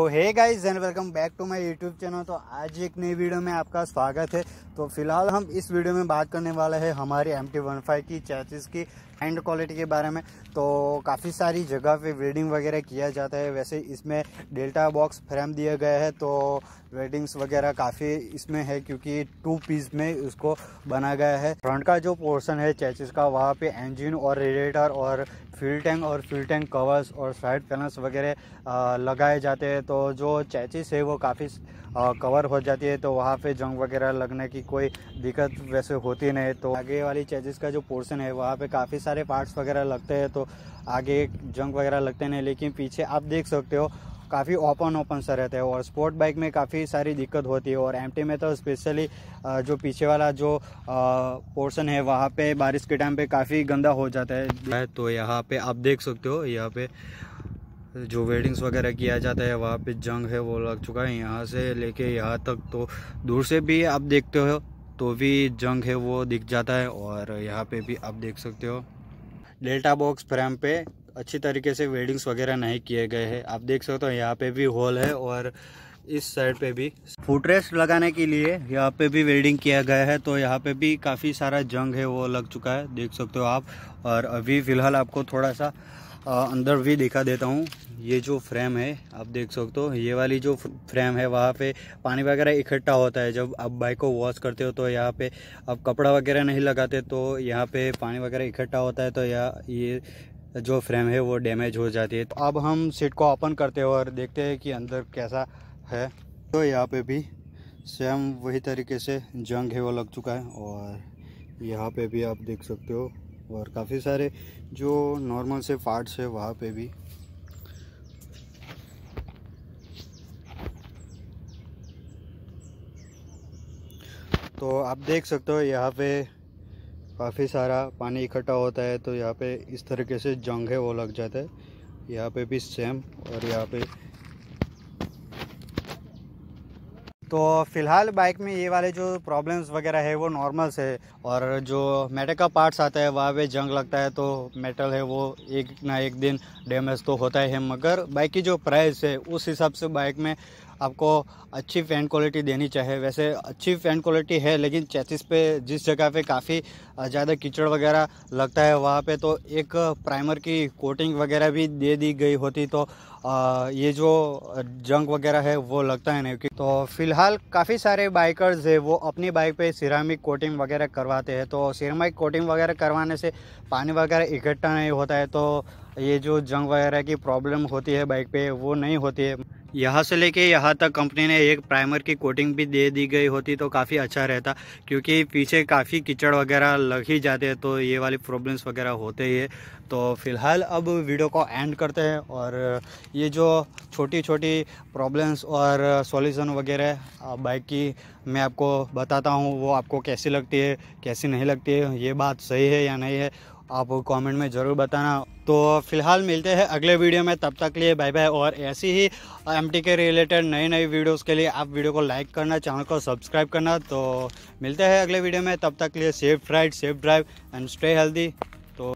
तो hey guys and welcome back to my YouTube channel तो आज एक नई वीडियो में आपका स्वागत है तो फिलहाल हम इस वीडियो में बात करने वाले हैं हमारी एम टी वन फाइव की चैचिस की एंड क्वालिटी के बारे में तो काफ़ी सारी जगह पे वेडिंग वगैरह किया जाता है वैसे इसमें डेल्टा बॉक्स फ्रेम दिया गया है तो वेडिंग्स वगैरह काफ़ी इसमें है क्योंकि टू पीस में उसको बना गया है फ्रंट का जो पोर्सन है चैचिस का वहाँ पे इंजन और रेडिएटर और फ्यूल टैंक और फ्यूल टैंक कवर्स और साइड पैनल्स वगैरह लगाए जाते हैं तो जो चैचिस है वो काफ़ी कवर हो जाती है तो वहाँ पे जंग वगैरह लगने की कोई दिक्कत वैसे होती नहीं तो आगे वाली चैचिस का जो पोर्सन है वहाँ पर काफ़ी सारे पार्ट्स वगैरह लगते हैं तो आगे जंग वगैरह लगते नहीं लेकिन पीछे आप देख सकते हो काफ़ी ओपन ओपन से रहते हैं और स्पोर्ट बाइक में काफ़ी सारी दिक्कत होती है और एम में तो स्पेशली जो पीछे वाला जो पोर्शन है वहाँ पे बारिश के टाइम पे काफ़ी गंदा हो जाता है तो यहाँ पे आप देख सकते हो यहाँ पे जो वेडिंग्स वगैरह किया जाता है वहाँ पे जंग है वो लग चुका है यहाँ से लेके यहाँ तक तो दूर से भी आप देखते हो तो भी जंग है वो दिख जाता है और यहाँ पर भी आप देख सकते हो डेल्टा बॉक्स फ्रेम पे अच्छी तरीके से वेडिंग्स वगैरह नहीं किए गए हैं आप देख सकते हो यहाँ पे भी होल है और इस साइड पे भी फुटरेस्ट लगाने के लिए यहाँ पे भी वेल्डिंग किया गया है तो यहाँ पे भी काफ़ी सारा जंग है वो लग चुका है देख सकते हो आप और अभी फ़िलहाल आपको थोड़ा सा अंदर भी दिखा देता हूँ ये जो फ्रेम है आप देख सकते हो ये वाली जो फ्रेम है वहाँ पे पानी वगैरह इकट्ठा होता है जब आप बाइक को वॉश करते हो तो यहाँ पे आप कपड़ा वगैरह नहीं लगाते तो यहाँ पे पानी वगैरह इकट्ठा होता है तो यह ये जो फ्रेम है वो डैमेज हो जाती है तो अब हम सीट को ओपन करते हैं और देखते हैं कि अंदर कैसा है तो यहाँ पे भी सेम वही तरीके से जंग है वो लग चुका है और यहाँ पे भी आप देख सकते हो और काफ़ी सारे जो नॉर्मल से पार्ट्स है वहाँ पे भी तो आप देख सकते हो यहाँ पे काफ़ी सारा पानी इकट्ठा होता है तो यहाँ पे इस तरीके से जंग है वो लग जाता है यहाँ पे भी सेम और यहाँ पे तो फिलहाल बाइक में ये वाले जो प्रॉब्लम्स वगैरह है वो नॉर्मल से और जो मेटल का पार्ट्स आता है वहाँ पे जंग लगता है तो मेटल है वो एक ना एक दिन डैमेज तो होता ही है मगर बाइक की जो प्राइस है उस हिसाब से बाइक में आपको अच्छी फैन क्वालिटी देनी चाहिए वैसे अच्छी फैन क्वालिटी है लेकिन चैतीस पे जिस जगह पे काफ़ी ज़्यादा कीचड़ वगैरह लगता है वहाँ पे तो एक प्राइमर की कोटिंग वगैरह भी दे दी गई होती तो ये जो जंग वगैरह है वो लगता है नहीं तो फिलहाल काफ़ी सारे बाइकर्स है वो अपनी बाइक पर सिरामिक कोटिंग वगैरह करवाते हैं तो सिरामिक कोटिंग वगैरह करवाने से पानी वगैरह इकट्ठा नहीं होता है तो ये जो जंग वगैरह की प्रॉब्लम होती है बाइक पे वो नहीं होती है यहाँ से लेके यहाँ तक कंपनी ने एक प्राइमर की कोटिंग भी दे दी गई होती तो काफ़ी अच्छा रहता क्योंकि पीछे काफ़ी कीचड़ वगैरह लग ही जाते हैं तो ये वाली प्रॉब्लम्स वगैरह होते ही है तो फिलहाल अब वीडियो को एंड करते हैं और ये जो छोटी छोटी प्रॉब्लम्स और सॉल्यूशन वगैरह बाइक की मैं आपको बताता हूँ वो आपको कैसी लगती है कैसी नहीं लगती है ये बात सही है या नहीं है आप कमेंट में ज़रूर बताना तो फिलहाल मिलते हैं अगले वीडियो में तब तक लिए बाय बाय और ऐसी ही एम के रिलेटेड नई नई वीडियोस के लिए आप वीडियो को लाइक करना चैनल को सब्सक्राइब करना तो मिलते हैं अगले वीडियो में तब तक लिए safe ride safe drive and stay healthy तो